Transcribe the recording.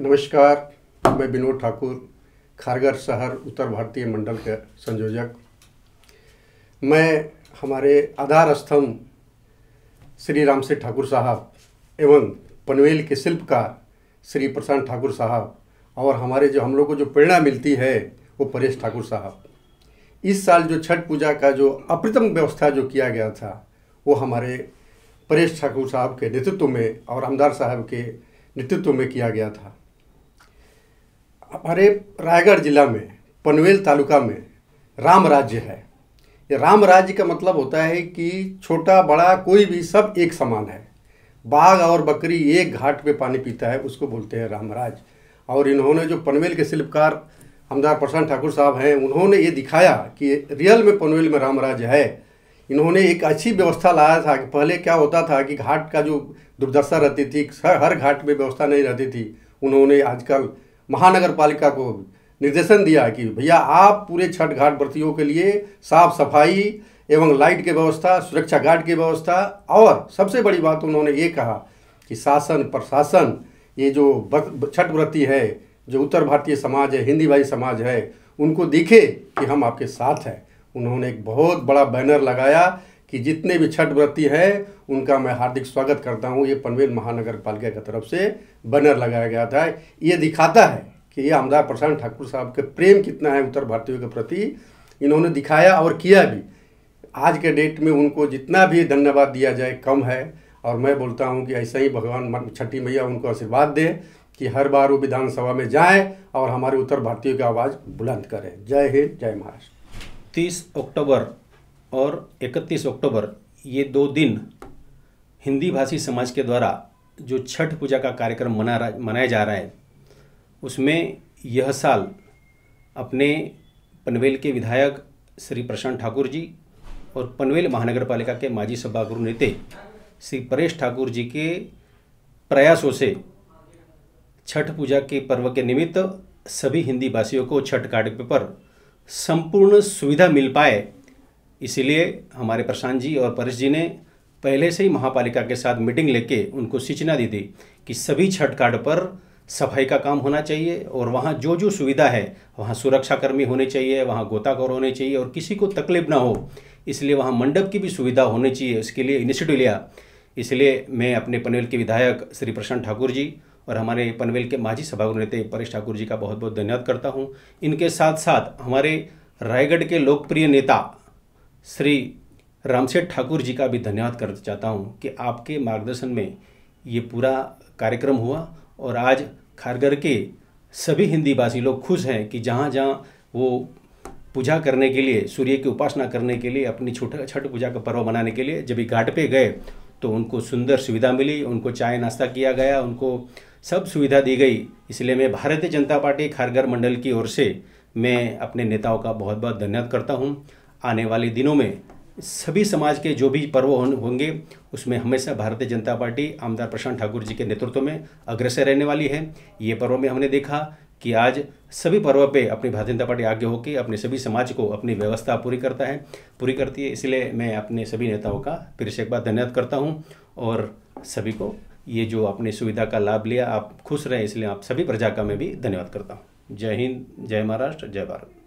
नमस्कार मैं विनोद ठाकुर खारगर शहर उत्तर भारतीय मंडल के संयोजक मैं हमारे आधार स्तंभ श्री सिंह ठाकुर साहब एवं पनवेल के शिल्पकार श्री प्रशांत ठाकुर साहब और हमारे जो हम लोग को जो प्रेरणा मिलती है वो परेश ठाकुर साहब इस साल जो छठ पूजा का जो अप्रतम व्यवस्था जो किया गया था वो हमारे परेश ठाकुर साहब के नेतृत्व में और हमदार साहब के नेतृत्व में किया गया था हमारे रायगढ़ जिला में पनवेल तालुका में राम राज्य है ये राम राज्य का मतलब होता है कि छोटा बड़ा कोई भी सब एक समान है बाघ और बकरी एक घाट पे पानी पीता है उसको बोलते हैं रामराज और इन्होंने जो पनवेल के शिल्पकार हमदार प्रशांत ठाकुर साहब हैं उन्होंने ये दिखाया कि रियल में पनवेल में रामराज है इन्होंने एक अच्छी व्यवस्था लाया था कि पहले क्या होता था कि घाट का जो दुर्दशा रहती थी हर घाट में व्यवस्था नहीं रहती थी उन्होंने आजकल महानगर पालिका को निर्देशन दिया कि भैया आप पूरे छठ घाट व्रतियों के लिए साफ सफाई एवं लाइट की व्यवस्था सुरक्षा गार्ड की व्यवस्था और सबसे बड़ी बात उन्होंने ये कहा कि शासन प्रशासन ये जो छठ व्रती है जो उत्तर भारतीय समाज है हिंदी भाई समाज है उनको देखे कि हम आपके साथ हैं उन्होंने एक बहुत बड़ा बैनर लगाया कि जितने भी छठ व्रती हैं उनका मैं हार्दिक स्वागत करता हूँ ये पनवेल महानगर पालिका की तरफ से बैनर लगाया गया था ये दिखाता है कि ये आमदार प्रशांत ठाकुर साहब के प्रेम कितना है उत्तर भारतीयों के प्रति इन्होंने दिखाया और किया भी आज के डेट में उनको जितना भी धन्यवाद दिया जाए कम है और मैं बोलता हूँ कि ऐसा ही भगवान छठी मैया उनको आशीर्वाद दें कि हर बार वो विधानसभा में जाएं और हमारे उत्तर भारतीयों की आवाज़ बुलंद करें जय हिंद जय महाराष्ट्र तीस अक्टूबर और 31 अक्टूबर ये दो दिन हिंदी भाषी समाज के द्वारा जो छठ पूजा का कार्यक्रम मना मनाया जा रहा है उसमें यह साल अपने पनवेल के विधायक श्री प्रशांत ठाकुर जी और पनवेल महानगर पालिका के माजी सभागृह नेते श्री परेश ठाकुर जी के प्रयासों से छठ पूजा के पर्व के निमित्त सभी हिंदी भाषियों को छठ कार्ड पर संपूर्ण सुविधा मिल पाए इसीलिए हमारे प्रशांत जी और परेश जी ने पहले से ही महापालिका के साथ मीटिंग लेके उनको सूचना दी थी कि सभी छठ कार्ड पर सफाई का काम होना चाहिए और वहाँ जो जो सुविधा है वहाँ सुरक्षाकर्मी होने चाहिए वहाँ गोताखोर होने चाहिए और किसी को तकलीफ ना हो इसलिए वहाँ मंडप की भी सुविधा होनी चाहिए इसके लिए इनिशिएटिव लिया इसलिए मैं अपने पनवेल के विधायक श्री प्रशांत ठाकुर जी और हमारे पनवेल के माजी सभागृह नेते परेश ठाकुर जी का बहुत बहुत धन्यवाद करता हूँ इनके साथ साथ हमारे रायगढ़ के लोकप्रिय नेता श्री रामसेठ ठाकुर जी का भी धन्यवाद करना चाहता हूँ कि आपके मार्गदर्शन में ये पूरा कार्यक्रम हुआ और आज खारगर के सभी हिंदी भाषी लोग खुश हैं कि जहाँ जहाँ वो पूजा करने के लिए सूर्य की उपासना करने के लिए अपनी छोटा छठ पूजा का पर्व मनाने के लिए जब घाट पे गए तो उनको सुंदर सुविधा मिली उनको चाय नाश्ता किया गया उनको सब सुविधा दी गई इसलिए मैं भारतीय जनता पार्टी खारगर मंडल की ओर से मैं अपने नेताओं का बहुत बहुत धन्यवाद करता हूँ आने वाले दिनों में सभी समाज के जो भी पर्व होंगे उसमें हमेशा भारतीय जनता पार्टी आमदार प्रशांत ठाकुर जी के नेतृत्व में अग्रसर रहने वाली है ये पर्व में हमने देखा कि आज सभी पर्व पे अपनी भारतीय जनता पार्टी आगे होकर अपने सभी समाज को अपनी व्यवस्था पूरी करता है पूरी करती है इसलिए मैं अपने सभी नेताओं का फिर से एक बार धन्यवाद करता हूँ और सभी को ये जो आपने सुविधा का लाभ लिया आप खुश रहें इसलिए आप सभी प्रजा का मैं भी धन्यवाद करता हूँ जय हिंद जय महाराष्ट्र जय भारत